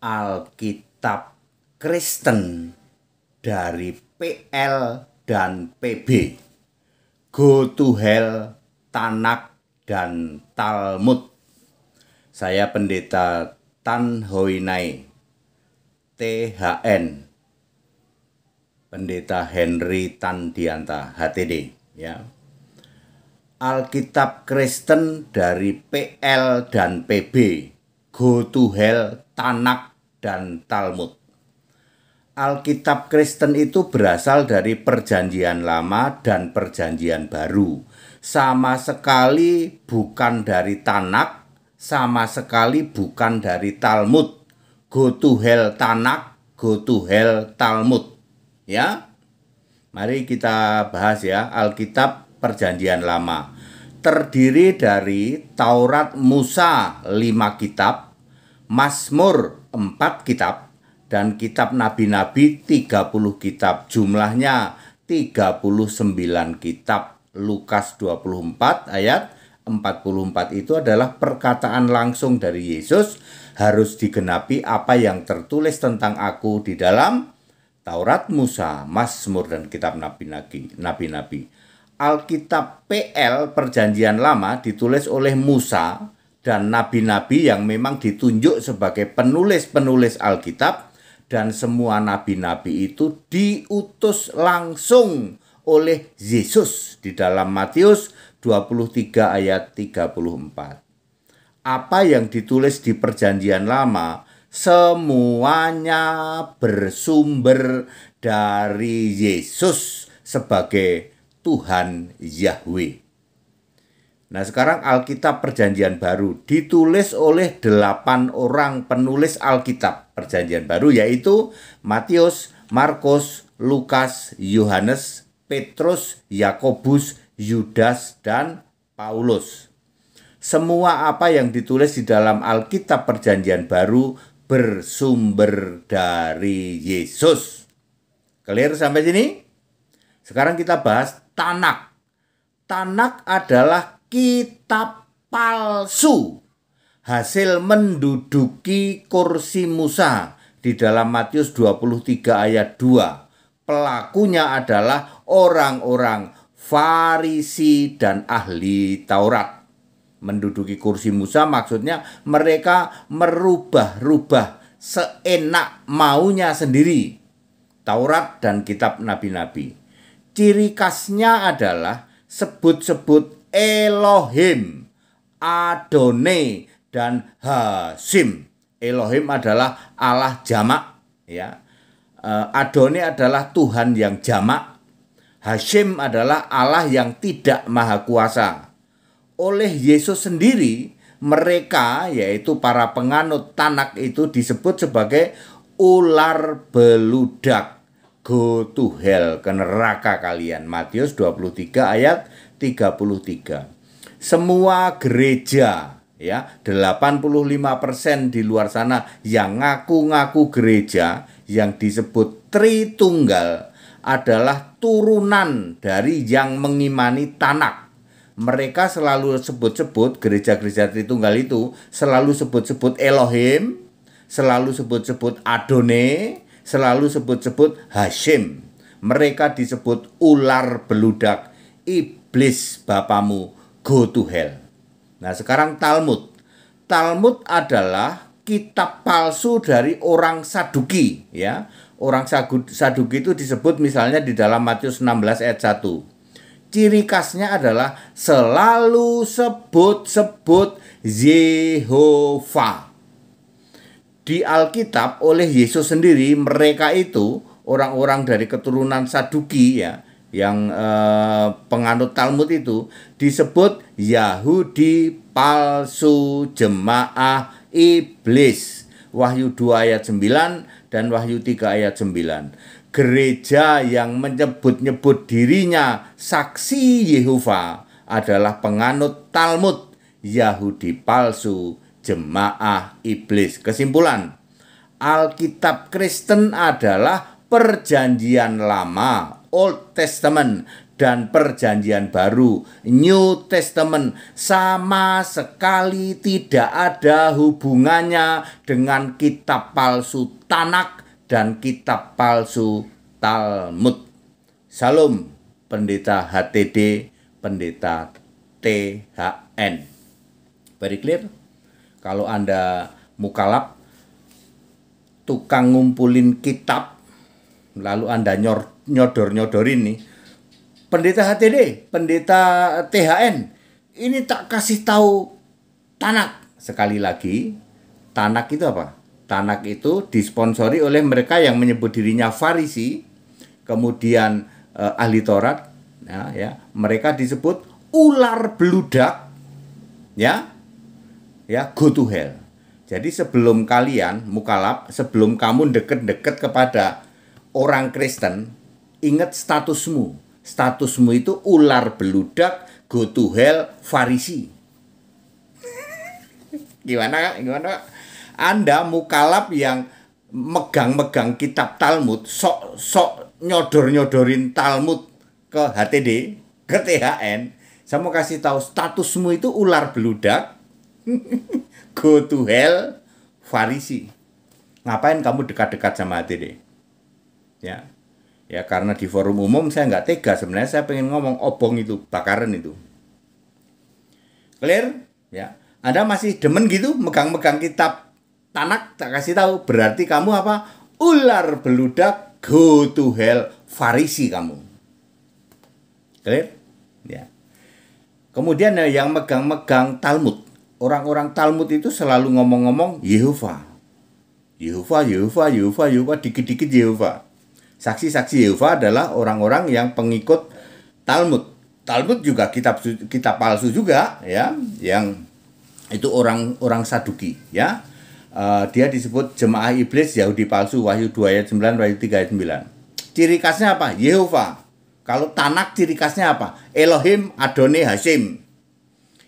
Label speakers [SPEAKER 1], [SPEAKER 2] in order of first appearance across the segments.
[SPEAKER 1] Alkitab Kristen dari PL dan PB. Go to Hell, Tanak, dan Talmud. Saya pendeta Tan Hoinai, THN. Pendeta Henry Tan Dianta, HTD. Ya. Alkitab Kristen dari PL dan PB. Go to Hell, Tanak, dan Talmud. Alkitab Kristen itu berasal dari Perjanjian Lama dan Perjanjian Baru. Sama sekali bukan dari Tanak, sama sekali bukan dari Talmud. Go to hell Tanak, go to hell Talmud. Ya. Mari kita bahas ya Alkitab Perjanjian Lama. Terdiri dari Taurat Musa lima kitab, Mazmur 4 kitab dan kitab nabi-nabi 30 kitab. Jumlahnya 39 kitab. Lukas 24 ayat 44 itu adalah perkataan langsung dari Yesus harus digenapi apa yang tertulis tentang aku di dalam Taurat Musa, Mazmur dan kitab Nabi-nabi. Alkitab PL Perjanjian Lama ditulis oleh Musa dan nabi-nabi yang memang ditunjuk sebagai penulis-penulis Alkitab dan semua nabi-nabi itu diutus langsung oleh Yesus di dalam Matius 23 ayat 34. Apa yang ditulis di perjanjian lama semuanya bersumber dari Yesus sebagai Tuhan Yahweh. Nah sekarang Alkitab Perjanjian Baru ditulis oleh delapan orang penulis Alkitab Perjanjian Baru yaitu Matius, Markus, Lukas, Yohanes, Petrus, Yakobus, Yudas, dan Paulus. Semua apa yang ditulis di dalam Alkitab Perjanjian Baru bersumber dari Yesus. Clear sampai sini? Sekarang kita bahas Tanak. Tanak adalah kitab palsu hasil menduduki kursi Musa di dalam Matius 23 ayat 2. Pelakunya adalah orang-orang Farisi dan ahli Taurat. Menduduki kursi Musa maksudnya mereka merubah-rubah seenak maunya sendiri Taurat dan kitab nabi-nabi. Ciri khasnya adalah sebut-sebut Elohim, Adonai, dan Hasim. Elohim adalah Allah jamak, ya. E, Adone adalah Tuhan yang jamak. Hasim adalah Allah yang tidak maha kuasa. Oleh Yesus sendiri, mereka yaitu para penganut tanak itu disebut sebagai ular beludak. Go to hell, ke neraka kalian. Matius 23 ayat 33. Semua gereja ya, 85% di luar sana yang ngaku-ngaku gereja yang disebut Tritunggal adalah turunan dari yang mengimani Tanak mereka selalu sebut-sebut gereja-gereja Tritunggal itu selalu sebut-sebut Elohim, selalu sebut-sebut adonai selalu sebut-sebut Hashim. Mereka disebut ular beludak, iblis bapamu go to hell. Nah, sekarang Talmud. Talmud adalah kitab palsu dari orang Saduki, ya. Orang Saduki itu disebut misalnya di dalam Matius 16 ayat 1. Ciri khasnya adalah selalu sebut-sebut Yehova. Di Alkitab oleh Yesus sendiri mereka itu orang-orang dari keturunan Saduki ya yang eh, penganut Talmud itu disebut Yahudi palsu jemaah iblis. Wahyu 2 ayat 9 dan Wahyu 3 ayat 9. Gereja yang menyebut-nyebut dirinya saksi Yehova adalah penganut Talmud Yahudi palsu jemaah iblis. Kesimpulan, Alkitab Kristen adalah perjanjian lama Old Testament dan Perjanjian Baru New Testament sama sekali tidak ada hubungannya dengan kitab palsu Tanak dan kitab palsu Talmud. Salam Pendeta HTD, Pendeta THN. Very clear? Kalau Anda mukalap tukang ngumpulin kitab lalu Anda nyor nyodor nyodor ini Pendeta HTD, pendeta THN, ini tak kasih tahu tanak. Sekali lagi, tanak itu apa? Tanak itu disponsori oleh mereka yang menyebut dirinya farisi, kemudian eh, ahli Taurat, ya, ya. Mereka disebut ular beludak, ya, ya, go to hell. Jadi sebelum kalian mukalap, sebelum kamu deket-deket kepada orang Kristen, Ingat statusmu. Statusmu itu ular beludak, go to hell, farisi. gimana kak? Gimana kak? Anda mukalap yang megang-megang kitab Talmud, sok-sok nyodor-nyodorin Talmud ke HTD, ke THN. Saya mau kasih tahu statusmu itu ular beludak, go to hell, farisi. Ngapain kamu dekat-dekat sama HTD? Ya, ya karena di forum umum saya nggak tega sebenarnya saya pengen ngomong obong itu bakaran itu clear ya anda masih demen gitu megang-megang kitab tanak tak kasih tahu berarti kamu apa ular beludak go to hell farisi kamu clear ya kemudian yang megang-megang Talmud orang-orang Talmud itu selalu ngomong-ngomong Yehova Yehova Yehova Yehova Yehova dikit-dikit Yehova Saksi-saksi Yehova adalah orang-orang yang pengikut Talmud. Talmud juga kitab kitab palsu juga ya, yang itu orang-orang Saduki ya. Uh, dia disebut jemaah iblis Yahudi palsu Wahyu 2 ayat 9 Wahyu 3 ayat 9. Ciri khasnya apa? Yehova. Kalau Tanak ciri khasnya apa? Elohim Adonai Hashim.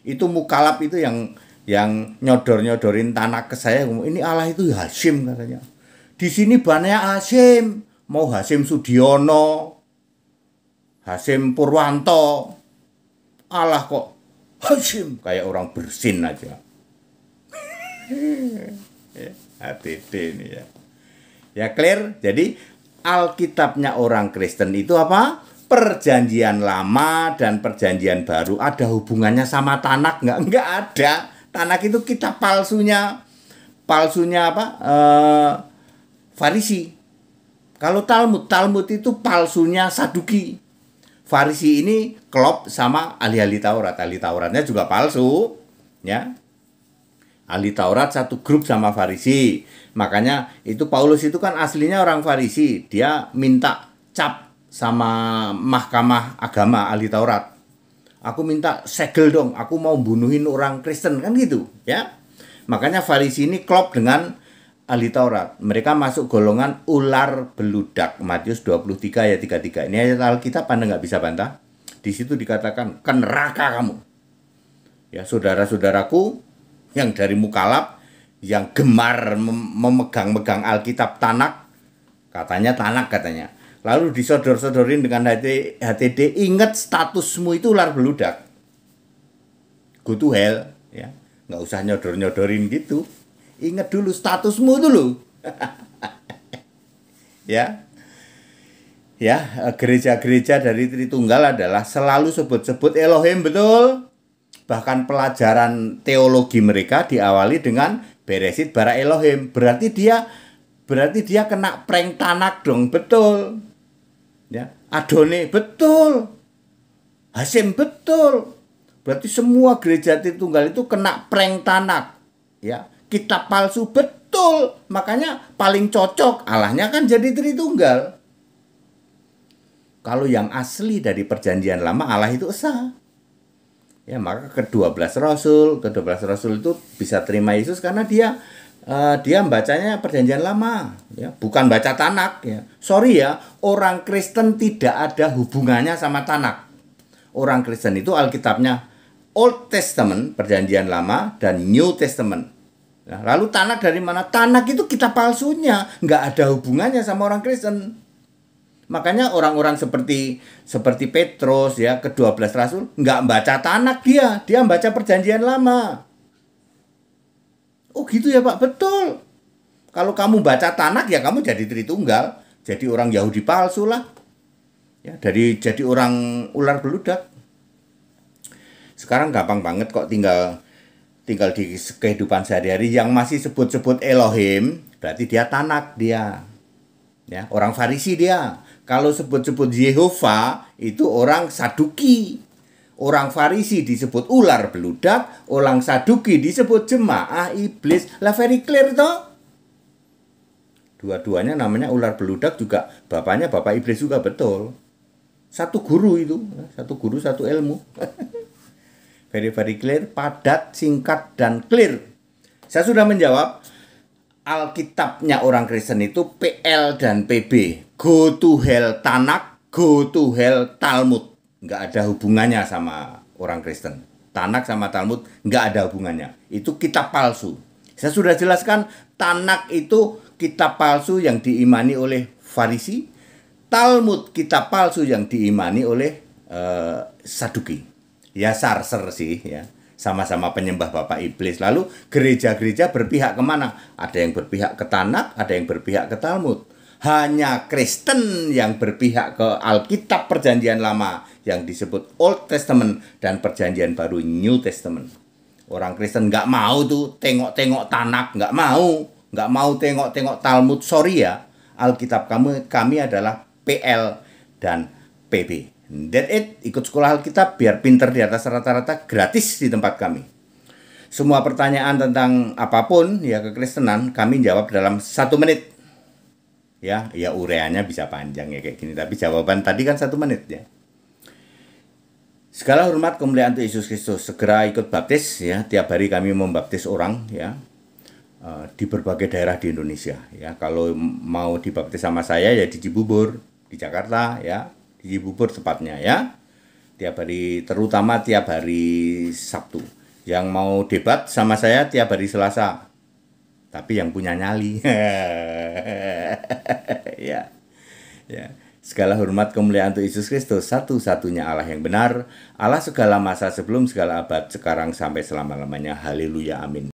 [SPEAKER 1] Itu mukalap itu yang yang nyodor-nyodorin Tanak ke saya. Ini Allah itu Hashim katanya. Di sini banyak Hashim mau Hasim Sudiono, Hasim Purwanto, Allah kok Hasim kayak orang bersin aja. HTT ya, ini ya. Ya clear? Jadi Alkitabnya orang Kristen itu apa? Perjanjian lama dan perjanjian baru ada hubungannya sama Tanak nggak? Nggak ada. Tanak itu kita palsunya, palsunya apa? Eh, farisi. Kalau Talmud, Talmud itu palsunya Saduki. Farisi ini klop sama ahli-ahli Taurat. Ahli Tauratnya juga palsu, ya. Ahli Taurat satu grup sama Farisi. Makanya itu Paulus itu kan aslinya orang Farisi. Dia minta cap sama mahkamah agama ahli Taurat. Aku minta segel dong, aku mau bunuhin orang Kristen kan gitu, ya. Makanya Farisi ini klop dengan ahli Taurat. Mereka masuk golongan ular beludak. Matius 23 ayat 33. Ini ayat Alkitab Anda nggak bisa bantah. Di situ dikatakan, ke neraka kamu. Ya, saudara-saudaraku yang dari mukalap yang gemar mem memegang-megang Alkitab Tanak, katanya Tanak katanya. Lalu disodor-sodorin dengan HT, HTD, ingat statusmu itu ular beludak. Go to hell, ya. Nggak usah nyodor-nyodorin gitu. Ingat dulu statusmu dulu. ya. Ya, gereja-gereja dari Tritunggal adalah selalu sebut-sebut Elohim, betul? Bahkan pelajaran teologi mereka diawali dengan beresit bara Elohim. Berarti dia berarti dia kena prank tanak dong, betul? Ya, Adone, betul. Hasim, betul. Berarti semua gereja Tritunggal itu kena prank tanak. Ya, kitab palsu betul. Makanya paling cocok Allahnya kan jadi Tritunggal. Kalau yang asli dari perjanjian lama Allah itu esa. Ya, maka kedua belas rasul, kedua belas rasul itu bisa terima Yesus karena dia uh, dia bacanya perjanjian lama ya bukan baca tanak ya sorry ya orang Kristen tidak ada hubungannya sama tanak orang Kristen itu Alkitabnya Old Testament perjanjian lama dan New Testament Nah, lalu tanak dari mana? Tanak itu kita palsunya, nggak ada hubungannya sama orang Kristen. Makanya orang-orang seperti seperti Petrus ya, ke-12 rasul, nggak baca tanak dia, dia baca perjanjian lama. Oh gitu ya Pak, betul. Kalau kamu baca tanak ya kamu jadi Tritunggal, jadi orang Yahudi palsu lah. Ya, dari jadi orang ular beludak. Sekarang gampang banget kok tinggal tinggal di kehidupan sehari-hari yang masih sebut-sebut Elohim, berarti dia tanak dia. Ya, orang Farisi dia. Kalau sebut-sebut Yehova itu orang Saduki. Orang Farisi disebut ular beludak, orang Saduki disebut jemaah iblis. Lah very clear toh? Dua-duanya namanya ular beludak juga bapaknya bapak iblis juga betul. Satu guru itu, satu guru satu ilmu. Very very clear, padat, singkat dan clear. Saya sudah menjawab Alkitabnya orang Kristen itu PL dan PB. Go to hell Tanak, go to hell Talmud. Nggak ada hubungannya sama orang Kristen. Tanak sama Talmud nggak ada hubungannya. Itu kitab palsu. Saya sudah jelaskan Tanak itu kitab palsu yang diimani oleh Farisi, Talmud kitab palsu yang diimani oleh uh, Saduki ya sarser sih ya sama-sama penyembah bapak iblis lalu gereja-gereja berpihak kemana ada yang berpihak ke Tanak, ada yang berpihak ke Talmud hanya Kristen yang berpihak ke Alkitab Perjanjian Lama yang disebut Old Testament dan Perjanjian Baru New Testament orang Kristen nggak mau tuh tengok-tengok Tanak, nggak mau nggak mau tengok-tengok Talmud sorry ya Alkitab kamu kami adalah PL dan PB That it, ikut sekolah Alkitab biar pinter di atas rata-rata gratis di tempat kami. Semua pertanyaan tentang apapun ya kekristenan kami jawab dalam satu menit. Ya, ya ureanya bisa panjang ya kayak gini, tapi jawaban tadi kan satu menit ya. Segala hormat kemuliaan untuk Yesus Kristus. Segera ikut baptis ya. Tiap hari kami membaptis orang ya eh, di berbagai daerah di Indonesia ya kalau mau dibaptis sama saya ya di Cibubur di Jakarta ya Gigi bubur tepatnya ya. Tiap hari terutama tiap hari Sabtu. Yang mau debat sama saya tiap hari Selasa. Tapi yang punya nyali. ya. Ya. Segala hormat kemuliaan untuk Yesus Kristus, satu-satunya Allah yang benar, Allah segala masa sebelum segala abad, sekarang sampai selama-lamanya. Haleluya, amin.